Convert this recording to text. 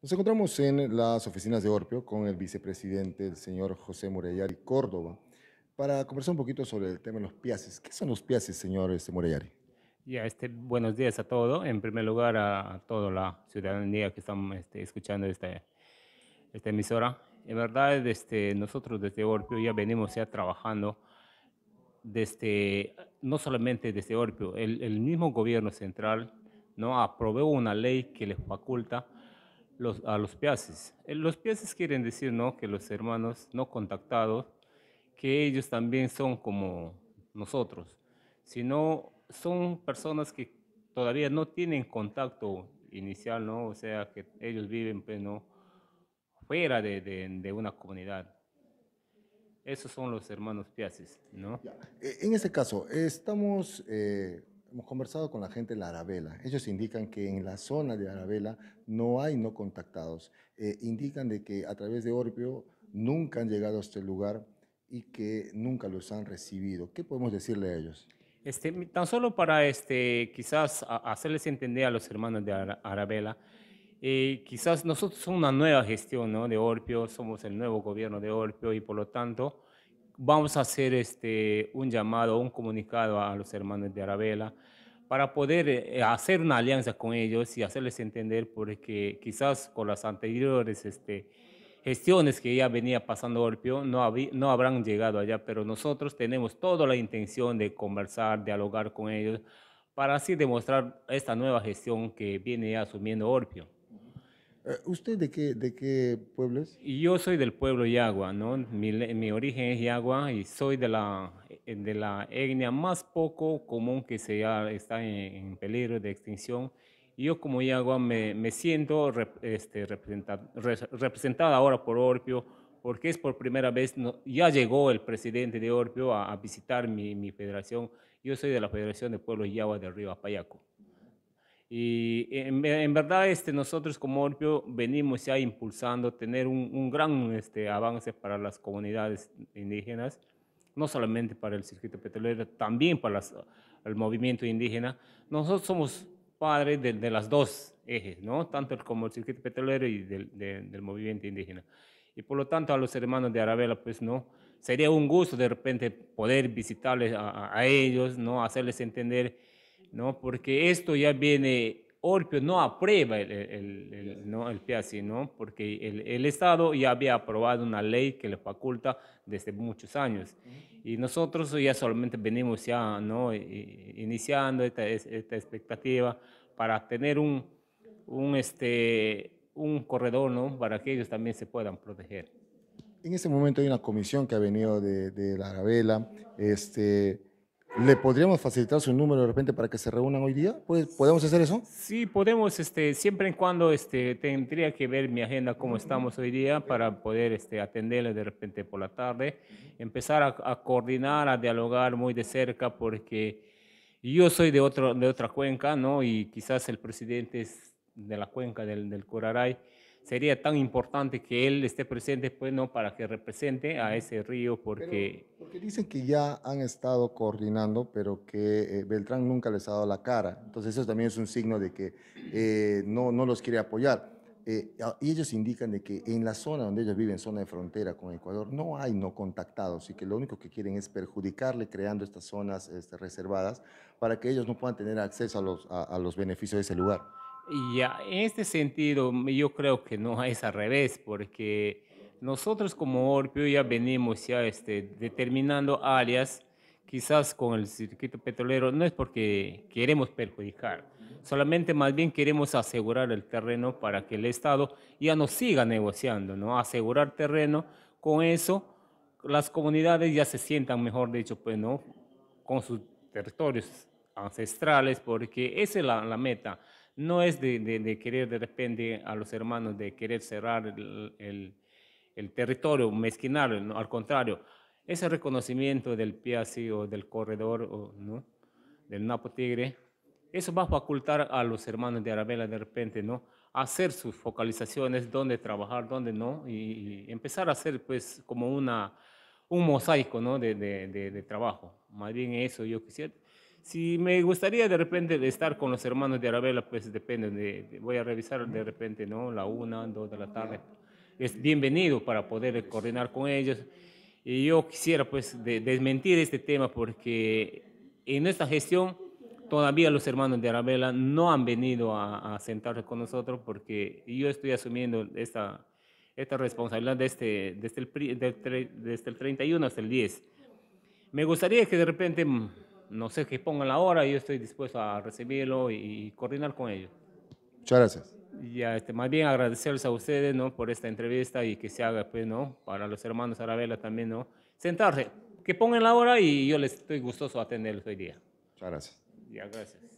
Nos encontramos en las oficinas de Orpio con el vicepresidente, el señor José Morellari Córdoba, para conversar un poquito sobre el tema de los piaces. ¿Qué son los piaces, señor este, Morellari? Ya, este, buenos días a todos. En primer lugar, a, toda la ciudadanía que estamos este, escuchando esta, esta emisora. En verdad, este, nosotros desde Orpio ya venimos ya trabajando desde, no solamente desde Orpio, el, el, mismo gobierno central ¿no? aprobó una ley que les faculta los, a los piaces. Eh, los piaces quieren decir, ¿no? Que los hermanos no contactados, que ellos también son como nosotros, sino son personas que todavía no tienen contacto inicial, ¿no? O sea, que ellos viven, pues, ¿no? Fuera de, una comunidad. Esos son los hermanos piaces, ¿no? Eh, en este caso, estamos... Eh, hemos conversado con la gente de la Arabela. Ellos indican que en la zona de Arabela no hay no contactados. Eh, indican de que a través de Orpio nunca han llegado a este lugar y que nunca los han recibido. ¿Qué podemos decirle a ellos? Este, tan solo para este, quizás hacerles entender a los hermanos de Arabela, eh, quizás nosotros somos una nueva gestión ¿no? de Orpio, somos el nuevo gobierno de Orpio y por lo tanto vamos a hacer este, un llamado, un comunicado a los hermanos de Arabela para poder eh, hacer una alianza con ellos y hacerles entender, porque quizás con las anteriores este, gestiones que ya venía pasando Orpio no, no habrán llegado allá, pero nosotros tenemos toda la intención de conversar, dialogar con ellos, para así demostrar esta nueva gestión que viene asumiendo Orpio. Eh, ¿Usted de qué, de qué pueblo es? Yo soy del pueblo Yagua, ¿no? Mi, origen es Yagua y soy de la, eh, de la etnia más poco común que se está en, peligro de extinción. Yo como Yagua me, me siento este, representada ahora por Orpio, porque es por primera vez, ya llegó el presidente de Orpio a, a visitar mi, mi, federación. Yo soy de la Federación de Pueblos Yagua de Río Apayaco. Y en, verdad, este, nosotros como Orpio venimos ya impulsando tener un, gran este, avance para las comunidades indígenas, no solamente para el circuito petrolero, también para el movimiento indígena. Nosotros somos padres de, las dos ejes, ¿no? tanto el, como el circuito petrolero y del, del movimiento indígena. Y por lo tanto, a los hermanos de Arabela, pues no, sería un gusto de repente poder visitarles a, a ellos, ¿no? hacerles entender ¿no? Porque esto ya viene, Orpio no aprueba el, el, el, ¿no? el Porque el, Estado ya había aprobado una ley que le faculta desde muchos años. Y nosotros ya solamente venimos ya, ¿no? Iniciando esta, esta expectativa para tener un, un, este, un corredor, ¿no? Para que ellos también se puedan proteger en este momento hay una comisión que ha venido de, de la Arabela, este, ¿Le podríamos facilitar su número de repente para que se reúnan hoy día? ¿Podemos hacer eso? Sí, podemos, este, siempre y cuando este, tendría que ver mi agenda cómo estamos hoy día para poder este, atenderle de repente por la tarde, empezar a, coordinar, a dialogar muy de cerca porque yo soy de, otro, de otra cuenca, ¿no? Y quizás el presidente es de la cuenca del, Curaray sería tan importante que él esté presente, pues, ¿no? Para que represente a ese río porque... Porque dicen que ya han estado coordinando, pero que eh, Beltrán nunca les ha dado la cara. Entonces eso también es un signo de que eh, no, no los quiere apoyar. Eh, y ellos indican de que en la zona donde ellos viven, zona de frontera con Ecuador, no hay no contactados y que lo único que quieren es perjudicarle creando estas zonas este, reservadas para que ellos no puedan tener acceso a los, a, los beneficios de ese lugar. Ya, en este sentido, yo creo que no es al revés, porque nosotros como Orpio ya venimos ya este, determinando áreas, quizás con el circuito petrolero, no es porque queremos perjudicar, solamente más bien queremos asegurar el terreno para que el Estado ya nos siga negociando, ¿no? Asegurar terreno, con eso las comunidades ya se sientan, mejor hecho pues, ¿no? Con sus territorios ancestrales, porque esa es la, meta. No es de, querer de repente a los hermanos de querer cerrar el, el el territorio mezquinar, al contrario, ese reconocimiento del Piazzi o del corredor o, ¿no? del Napo Tigre, eso va a facultar a los hermanos de Arabella de repente, ¿no? hacer sus focalizaciones, dónde trabajar, dónde no, y, empezar a hacer pues como una, un mosaico ¿no? de, de, trabajo. Más bien eso yo quisiera. Si me gustaría de repente estar con los hermanos de Arabella, pues depende, voy a revisar de repente, ¿no? La una, dos de la tarde es bienvenido para poder coordinar con ellos. Y yo quisiera pues desmentir este tema porque en esta gestión todavía los hermanos de Arabella no han venido a, sentarse con nosotros porque yo estoy asumiendo esta, esta responsabilidad desde, este, este, desde, el, desde el 31 hasta el 10. Me gustaría que de repente, mm, no sé, que pongan la hora, yo estoy dispuesto a recibirlo y coordinar con ellos. Muchas gracias ya, este, más bien agradecerles a ustedes, ¿no? Por esta entrevista y que se haga, pues, ¿no? Para los hermanos Arabela también, ¿no? Sentarse, que pongan la hora y yo les estoy gustoso atenderlos hoy día. Muchas gracias. Ya, gracias.